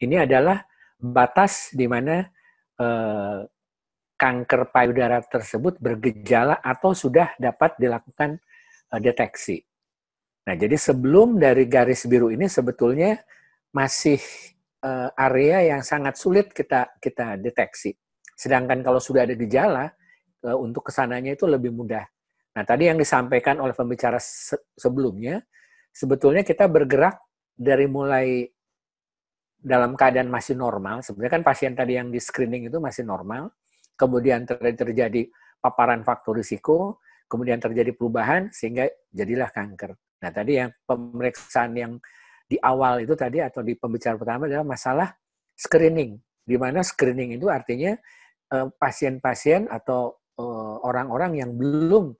Ini adalah batas di mana eh, kanker payudara tersebut bergejala atau sudah dapat dilakukan eh, deteksi. Nah, jadi sebelum dari garis biru ini sebetulnya masih eh, area yang sangat sulit kita kita deteksi. Sedangkan kalau sudah ada gejala eh, untuk kesananya itu lebih mudah. Nah, tadi yang disampaikan oleh pembicara se sebelumnya, sebetulnya kita bergerak dari mulai dalam keadaan masih normal, sebenarnya kan pasien tadi yang di screening itu masih normal, kemudian terjadi paparan faktor risiko, kemudian terjadi perubahan sehingga jadilah kanker. Nah tadi yang pemeriksaan yang di awal itu tadi atau di pembicara pertama adalah masalah screening, di mana screening itu artinya eh, pasien-pasien atau eh, orang-orang yang belum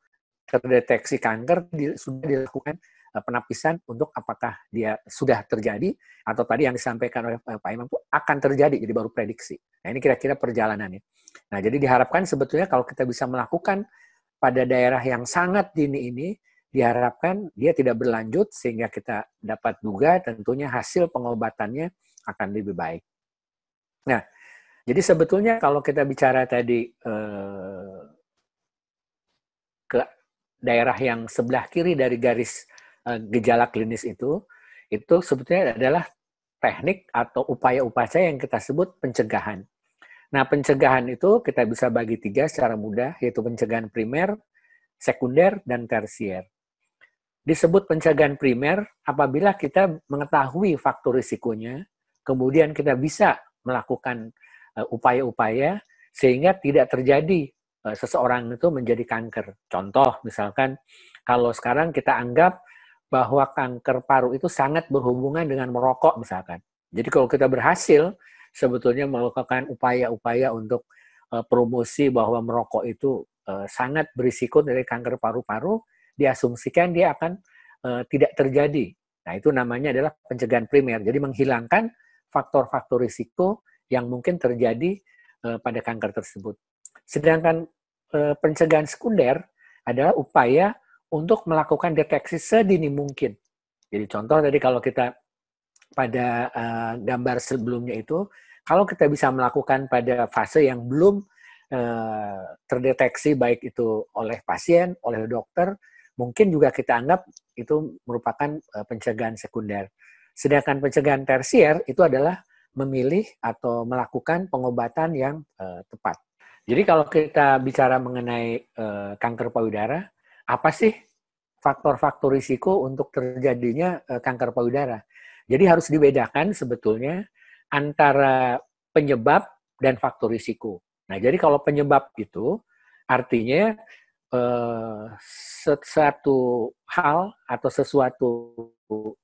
terdeteksi kanker sudah dilakukan Eh, penapisan untuk apakah dia sudah terjadi atau tadi yang disampaikan oleh eh, Pak Imam itu akan terjadi, jadi baru prediksi. Nah ini kira-kira perjalanannya. Nah jadi diharapkan sebetulnya kalau kita bisa melakukan pada daerah yang sangat dini ini, diharapkan dia tidak berlanjut sehingga kita dapat duga tentunya hasil pengobatannya akan lebih baik. Nah, jadi sebetulnya kalau kita bicara tadi eh, ke daerah yang sebelah kiri dari garis Eh, gejala klinis itu itu sebetulnya adalah teknik atau upaya-upaya yang kita sebut pencegahan. Nah, pencegahan itu kita bisa bagi tiga secara mudah, yaitu pencegahan primer, sekunder, dan tersier. Disebut pencegahan primer apabila kita mengetahui faktor risikonya, kemudian kita bisa melakukan eh, upaya-upaya sehingga tidak terjadi eh, seseorang itu menjadi kanker. Contoh, misalkan kalau sekarang kita anggap bahwa kanker paru itu sangat berhubungan dengan merokok misalkan. Jadi kalau kita berhasil sebetulnya melakukan upaya-upaya untuk uh, promosi bahwa merokok itu uh, sangat berisiko dari kanker paru-paru, diasumsikan dia akan uh, tidak terjadi. Nah, itu namanya adalah pencegahan primer. Jadi menghilangkan faktor-faktor risiko yang mungkin terjadi uh, pada kanker tersebut. Sedangkan pencegahan sekunder adalah upaya untuk melakukan deteksi sedini mungkin. Jadi contoh tadi kalau kita pada uh, gambar sebelumnya itu, kalau kita bisa melakukan pada fase yang belum uh, terdeteksi baik itu oleh pasien, oleh dokter, mungkin juga kita anggap itu merupakan uh, pencegahan sekunder. Sedangkan pencegahan tersier itu adalah memilih atau melakukan pengobatan yang uh, tepat. Jadi kalau kita bicara mengenai uh, kanker payudara, apa sih faktor-faktor risiko untuk terjadinya eh, kanker payudara. Jadi harus dibedakan sebetulnya antara penyebab dan faktor risiko. Nah, jadi kalau penyebab itu artinya eh, satu hal atau sesuatu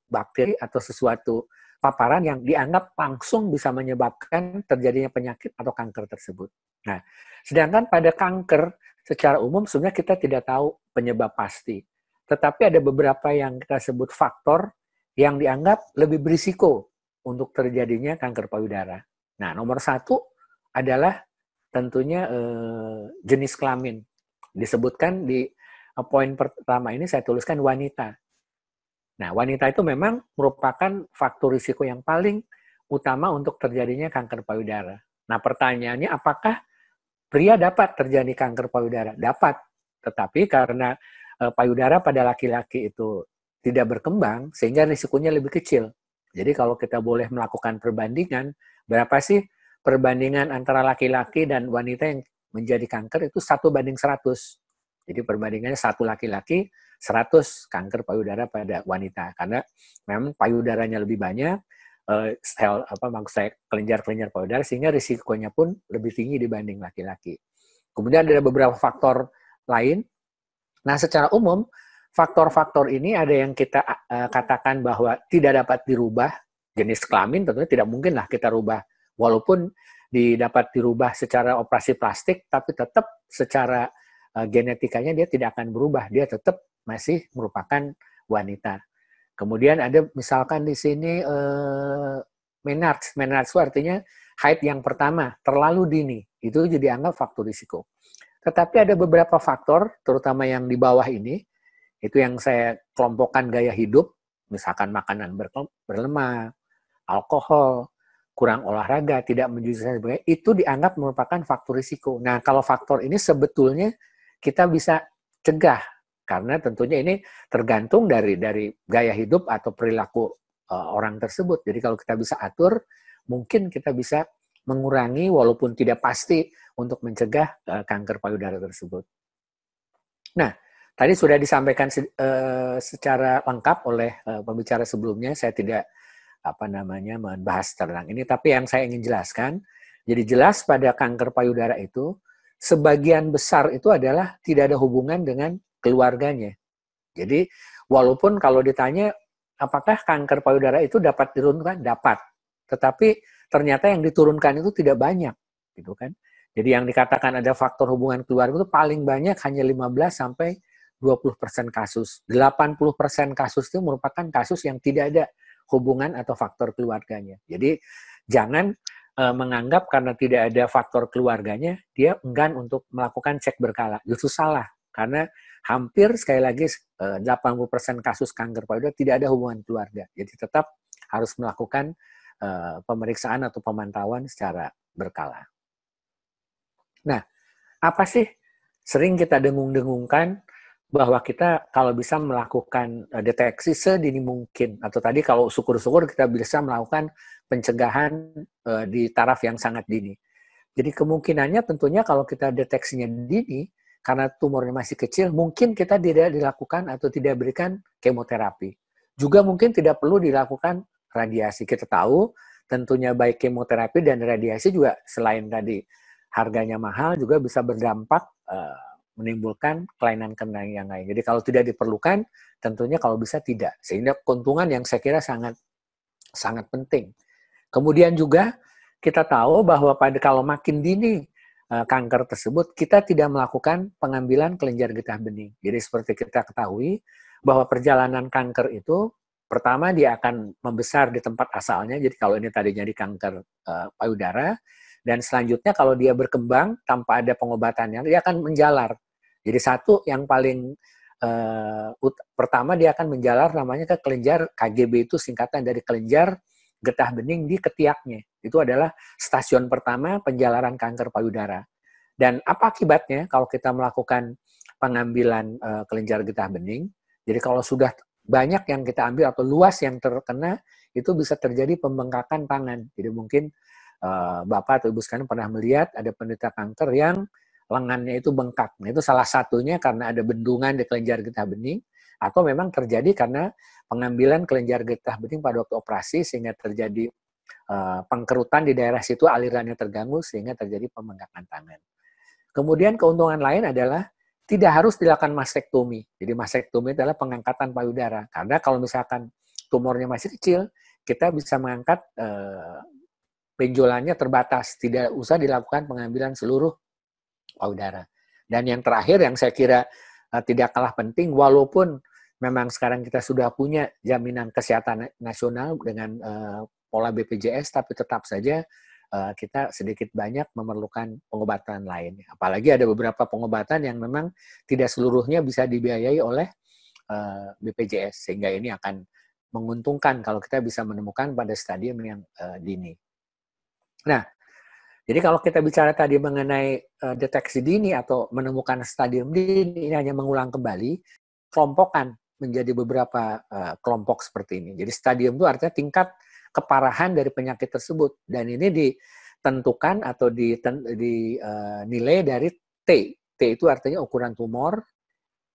bakteri atau sesuatu paparan yang dianggap langsung bisa menyebabkan terjadinya penyakit atau kanker tersebut. Nah, sedangkan pada kanker secara umum sebenarnya kita tidak tahu penyebab pasti. Tetapi ada beberapa yang kita sebut faktor yang dianggap lebih berisiko untuk terjadinya kanker payudara. Nah, nomor satu adalah tentunya eh, jenis kelamin. Disebutkan di eh, poin pertama ini saya tuliskan wanita. Nah, wanita itu memang merupakan faktor risiko yang paling utama untuk terjadinya kanker payudara. Nah, pertanyaannya apakah pria dapat terjadi kanker payudara? Dapat. Tetapi karena eh, payudara pada laki-laki itu tidak berkembang, sehingga risikonya lebih kecil. Jadi kalau kita boleh melakukan perbandingan, berapa sih perbandingan antara laki-laki dan wanita yang menjadi kanker itu satu banding 100. Jadi perbandingannya satu laki-laki 100 kanker payudara pada wanita karena memang payudaranya lebih banyak eh, sel apa maksud saya kelenjar-kelenjar payudara sehingga risikonya pun lebih tinggi dibanding laki-laki. Kemudian ada beberapa faktor lain. Nah, secara umum faktor-faktor ini ada yang kita uh, katakan bahwa tidak dapat dirubah jenis kelamin tentunya tidak mungkin lah kita rubah walaupun didapat dirubah secara operasi plastik tapi tetap secara uh, genetikanya dia tidak akan berubah dia tetap masih merupakan wanita. Kemudian ada misalkan di sini uh, eh, menarch Menards itu artinya haid yang pertama, terlalu dini. Itu jadi anggap faktor risiko. Tetapi ada beberapa faktor, terutama yang di bawah ini, itu yang saya kelompokkan gaya hidup, misalkan makanan berlemak, alkohol, kurang olahraga, tidak menjadi sebagainya, itu dianggap merupakan faktor risiko. Nah, kalau faktor ini sebetulnya kita bisa cegah karena tentunya ini tergantung dari dari gaya hidup atau perilaku eh, orang tersebut. Jadi kalau kita bisa atur, mungkin kita bisa mengurangi walaupun tidak pasti untuk mencegah uh, kanker payudara tersebut. Nah, tadi sudah disampaikan uh, secara lengkap oleh uh, pembicara sebelumnya. Saya tidak apa namanya membahas tentang ini, tapi yang saya ingin jelaskan, jadi jelas pada kanker payudara itu sebagian besar itu adalah tidak ada hubungan dengan keluarganya. Jadi walaupun kalau ditanya apakah kanker payudara itu dapat diturunkan, dapat. Tetapi ternyata yang diturunkan itu tidak banyak, gitu kan? Jadi yang dikatakan ada faktor hubungan keluarga itu paling banyak hanya 15 sampai 20% persen kasus. 80% persen kasus itu merupakan kasus yang tidak ada hubungan atau faktor keluarganya. Jadi jangan eh, menganggap karena tidak ada faktor keluarganya dia enggan untuk melakukan cek berkala. Justru salah karena hampir sekali lagi 80 eh, persen kasus kanker payudara tidak ada hubungan keluarga. Jadi tetap harus melakukan eh, pemeriksaan atau pemantauan secara berkala. Nah, apa sih sering kita dengung-dengungkan bahwa kita kalau bisa melakukan eh, deteksi sedini mungkin atau tadi kalau syukur-syukur kita bisa melakukan pencegahan uh, di taraf yang sangat dini. Jadi kemungkinannya tentunya kalau kita deteksinya dini karena tumornya masih kecil mungkin kita tidak dilakukan atau tidak berikan kemoterapi. Juga mungkin tidak perlu dilakukan radiasi. Kita tahu tentunya baik kemoterapi dan radiasi juga selain tadi harganya mahal juga bisa berdampak uh, menimbulkan kelainan-kelainan yang lain. Jadi kalau tidak diperlukan, tentunya kalau bisa tidak. Sehingga keuntungan yang saya kira sangat sangat penting. Kemudian juga kita tahu bahwa pada kalau makin dini eh, kanker tersebut, kita tidak melakukan pengambilan kelenjar getah bening. Jadi seperti kita ketahui bahwa perjalanan kanker itu pertama dia akan membesar di tempat asalnya. Jadi kalau ini tadinya di kanker eh, payudara, dan selanjutnya kalau dia berkembang tanpa ada pengobatannya, dia akan menjalar. Jadi satu yang paling uh, pertama dia akan menjalar namanya ke kelenjar KGB itu singkatan dari kelenjar getah bening di ketiaknya. Itu adalah stasiun pertama penjalaran kanker payudara. Dan apa akibatnya kalau kita melakukan pengambilan uh, kelenjar getah bening? Jadi kalau sudah banyak yang kita ambil atau luas yang terkena itu bisa terjadi pembengkakan tangan. Jadi mungkin Eh, Bapak atau Ibu sekalian pernah melihat ada penderita kanker yang lengannya itu bengkak. Nah, itu salah satunya karena ada bendungan di kelenjar getah bening atau memang terjadi karena pengambilan kelenjar getah bening pada waktu operasi sehingga terjadi uh, pengkerutan di daerah situ alirannya terganggu sehingga terjadi pembengkakan tangan. Kemudian keuntungan lain adalah tidak harus dilakukan mastektomi. Jadi mastektomi adalah pengangkatan payudara. Karena kalau misalkan tumornya masih kecil, kita bisa mengangkat eh, benjolannya terbatas, tidak usah dilakukan pengambilan seluruh udara. Dan yang terakhir yang saya kira eh, tidak kalah penting, walaupun memang sekarang kita sudah punya jaminan kesehatan nasional dengan eh, pola BPJS, tapi tetap saja eh, kita sedikit banyak memerlukan pengobatan lain. Apalagi ada beberapa pengobatan yang memang tidak seluruhnya bisa dibiayai oleh BPJS, sehingga ini akan menguntungkan kalau kita bisa menemukan pada stadium yang dini. Nah, jadi kalau kita bicara tadi mengenai uh, deteksi dini atau menemukan stadium dini, ini hanya mengulang kembali kelompokan menjadi beberapa uh, kelompok seperti ini. Jadi stadium itu artinya tingkat keparahan dari penyakit tersebut dan ini ditentukan atau diten, dinilai eh, uh, dari T. T itu artinya ukuran tumor.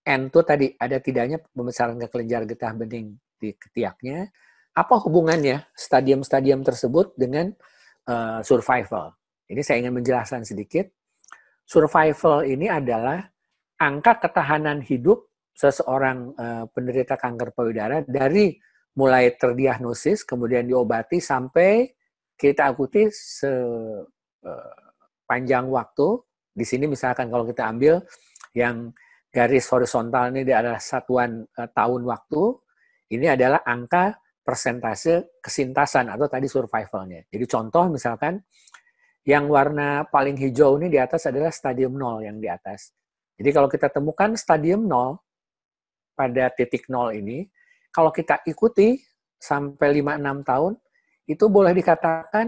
N itu tadi ada tidaknya pembesaran ke kelenjar getah bening di ketiaknya. Apa hubungannya stadium-stadium tersebut dengan Eh, survival. Ini saya ingin menjelaskan sedikit. Survival ini adalah angka ketahanan hidup seseorang eh, penderita kanker payudara dari mulai terdiagnosis kemudian diobati sampai kita akuti sepanjang eh, waktu. Di sini misalkan kalau kita ambil yang garis horizontal ini adalah satuan tahun waktu, ini adalah angka persentase kesintasan atau tadi survivalnya. Jadi contoh misalkan yang warna paling hijau ini di atas adalah stadium 0 yang di atas. Jadi kalau kita temukan stadium 0 pada titik 0 ini, kalau kita ikuti sampai 5-6 tahun, itu boleh dikatakan